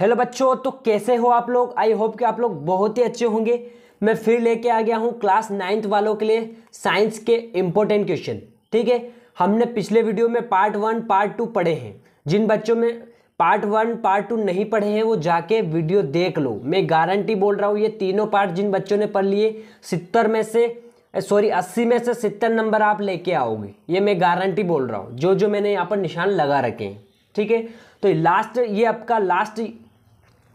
hello बच्चों तो कैसे हो आप लोग आई होप कि आप लोग बहुत ही अच्छे होंगे मैं फिर लेके आ गया हूँ क्लास नाइन्थ वालों के लिए साइंस के इम्पोर्टेंट क्वेश्चन ठीक है हमने पिछले वीडियो में पार्ट वन पार्ट टू पढ़े हैं जिन बच्चों में पार्ट वन पार्ट टू नहीं पढ़े हैं वो जाके वीडियो देख लो मैं गारंटी बोल रहा हूँ ये तीनों पार्ट जिन बच्चों ने पढ़ लिए सितर में से सॉरी अस्सी में से सितर नंबर आप लेके आओगे ये मैं गारंटी बोल रहा हूँ जो जो मैंने यहाँ पर निशान लगा रखे हैं ठीक है तो लास्ट ये आपका लास्ट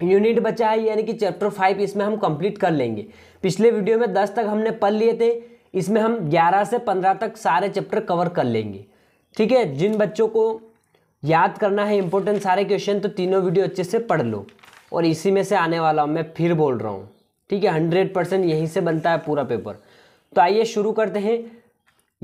यूनिट बचा है यानी कि चैप्टर फाइव इसमें हम कंप्लीट कर लेंगे पिछले वीडियो में दस तक हमने पढ़ लिए थे इसमें हम ग्यारह से पंद्रह तक सारे चैप्टर कवर कर लेंगे ठीक है जिन बच्चों को याद करना है इंपॉर्टेंट सारे क्वेश्चन तो तीनों वीडियो अच्छे से पढ़ लो और इसी में से आने वाला हूँ मैं फिर बोल रहा हूँ ठीक है हंड्रेड परसेंट यहीं से बनता है पूरा पेपर तो आइए शुरू करते हैं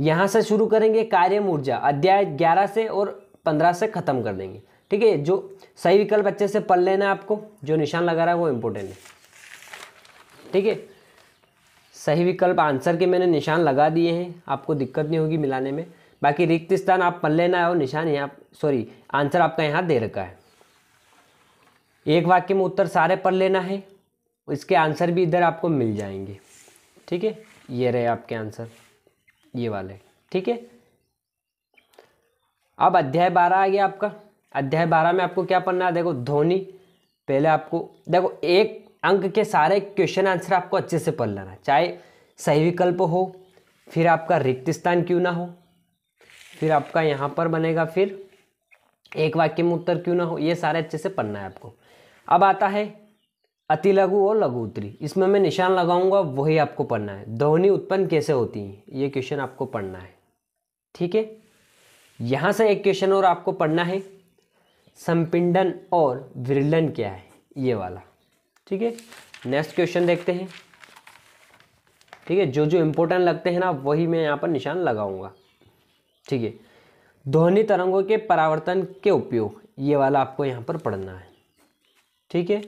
यहाँ से शुरू करेंगे कार्य ऊर्जा अध्याय ग्यारह से और पंद्रह से ख़त्म कर देंगे ठीक है जो सही विकल्प अच्छे से पढ़ लेना आपको जो निशान लगा रहा है वो इम्पोर्टेंट है ठीक है सही विकल्प आंसर के मैंने निशान लगा दिए हैं आपको दिक्कत नहीं होगी मिलाने में बाकी रिक्त स्थान आप पढ़ लेना है और निशान यहाँ सॉरी आंसर आपका यहाँ दे रखा है एक वाक्य में उत्तर सारे पढ़ लेना है इसके आंसर भी इधर आपको मिल जाएंगे ठीक है ये रहे आपके आंसर ये वाले ठीक है अब अध्याय बारह आ गया आपका अध्याय बारह में आपको क्या पढ़ना है देखो धोनी पहले आपको देखो एक अंक के सारे क्वेश्चन आंसर आपको अच्छे से पढ़ लेना चाहे सही विकल्प हो फिर आपका रिक्त स्थान क्यों ना हो फिर आपका यहाँ पर बनेगा फिर एक वाक्य में उत्तर क्यों ना हो ये सारे अच्छे से पढ़ना है आपको अब आता है अति लघु और लघु उत्तरी इसमें मैं निशान लगाऊंगा वही आपको पढ़ना है ध्वनि उत्पन्न कैसे होती है ये क्वेश्चन आपको पढ़ना है ठीक है यहाँ से एक क्वेश्चन और आपको पढ़ना है संपिंडन और विरलन क्या है ये वाला ठीक है नेक्स्ट क्वेश्चन देखते हैं ठीक है जो जो इंपोर्टेंट लगते हैं ना वही मैं यहाँ पर निशान लगाऊंगा ठीक है ध्वनि तरंगों के परावर्तन के उपयोग ये वाला आपको यहाँ पर पढ़ना है ठीक है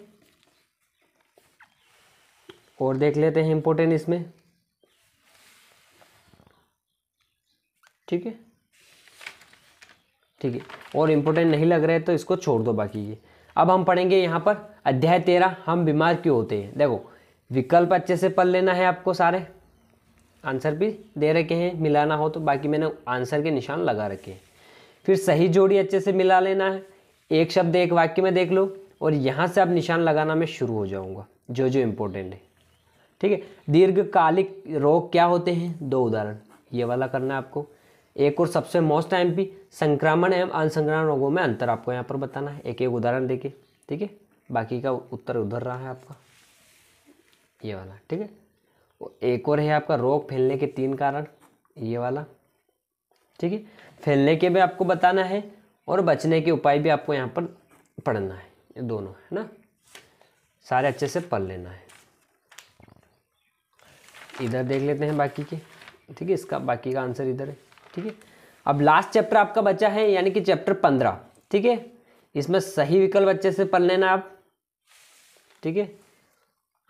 और देख लेते हैं इंपोर्टेंट इसमें ठीक है ठीक है और इम्पोर्टेंट नहीं लग रहे तो इसको छोड़ दो बाकी ये अब हम पढ़ेंगे यहाँ पर अध्याय तेरह हम बीमार क्यों होते हैं देखो विकल्प अच्छे से पढ़ लेना है आपको सारे आंसर भी दे रखे हैं मिलाना हो तो बाकी मैंने आंसर के निशान लगा रखे हैं फिर सही जोड़ी अच्छे से मिला लेना है एक शब्द एक वाक्य में देख लो और यहाँ से अब निशान लगाना मैं शुरू हो जाऊँगा जो जो इम्पोर्टेंट है ठीक है दीर्घकालिक रोग क्या होते हैं दो उदाहरण ये वाला करना है आपको एक और सबसे मोस्ट एम पी संक्रमण एवं अनसंक्रमण रोगों में अंतर आपको यहाँ पर बताना है एक एक उदाहरण देखिए ठीक है बाकी का उत्तर उधर रहा है आपका ये वाला ठीक है एक और है आपका रोग फैलने के तीन कारण ये वाला ठीक है फैलने के भी आपको बताना है और बचने के उपाय भी आपको यहाँ पर पढ़ना है ये दोनों है ना सारे अच्छे से पढ़ लेना है इधर देख लेते हैं बाकी के ठीक है इसका बाकी का आंसर इधर है ठीक है अब लास्ट चैप्टर आपका बचा है यानी कि चैप्टर पंद्रह ठीक है इसमें सही विकल्प अच्छे से पढ़ लेना आप ठीक है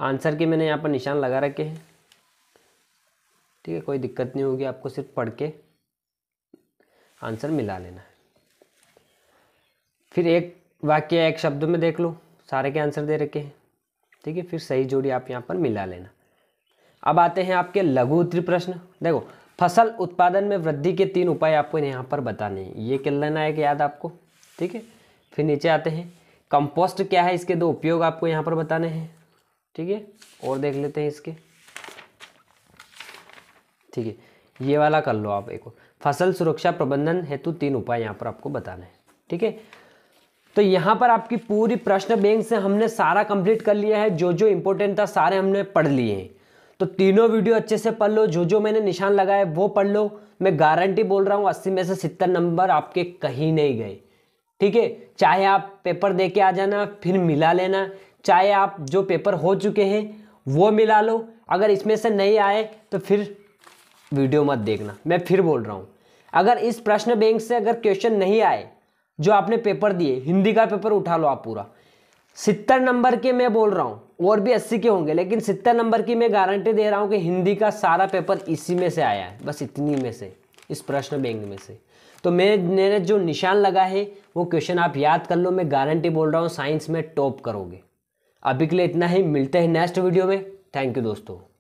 आंसर के मैंने यहाँ पर निशान लगा रखे हैं ठीक है कोई दिक्कत नहीं होगी आपको सिर्फ पढ़ के आंसर मिला लेना है फिर एक वाक्य एक शब्द में देख लो सारे के आंसर दे रखे हैं ठीक है फिर सही जोड़ी आप यहाँ पर मिला लेना अब आते हैं आपके लघु उत्तरी प्रश्न देखो फसल उत्पादन में वृद्धि के तीन उपाय आपको यहाँ पर बताने हैं ये कर लेना है कि याद आपको ठीक है फिर नीचे आते हैं कंपोस्ट क्या है इसके दो उपयोग आपको यहाँ पर बताने हैं ठीक है और देख लेते हैं इसके ठीक है ये वाला कर लो आप एक और फसल सुरक्षा प्रबंधन हेतु तीन उपाय यहाँ पर आपको बताने हैं ठीक है तो यहाँ पर आपकी पूरी प्रश्न बैंक से हमने सारा कंप्लीट कर लिया है जो जो इम्पोर्टेंट था सारे हमने पढ़ लिए हैं तो तीनों वीडियो अच्छे से पढ़ लो जो जो मैंने निशान लगाए वो पढ़ लो मैं गारंटी बोल रहा हूँ अस्सी में से सत्तर नंबर आपके कहीं नहीं गए ठीक है चाहे आप पेपर दे के आ जाना फिर मिला लेना चाहे आप जो पेपर हो चुके हैं वो मिला लो अगर इसमें से नहीं आए तो फिर वीडियो मत देखना मैं फिर बोल रहा हूँ अगर इस प्रश्न बैंक से अगर क्वेश्चन नहीं आए जो आपने पेपर दिए हिंदी का पेपर उठा लो आप पूरा सितर नंबर के मैं बोल रहा हूँ और भी अस्सी के होंगे लेकिन सितर नंबर की मैं गारंटी दे रहा हूँ कि हिंदी का सारा पेपर इसी में से आया है बस इतनी में से इस प्रश्न बैंक में से तो मैंने जो निशान लगा है वो क्वेश्चन आप याद कर लो मैं गारंटी बोल रहा हूँ साइंस में टॉप करोगे अभी के लिए इतना ही मिलते हैं नेक्स्ट वीडियो में थैंक यू दोस्तों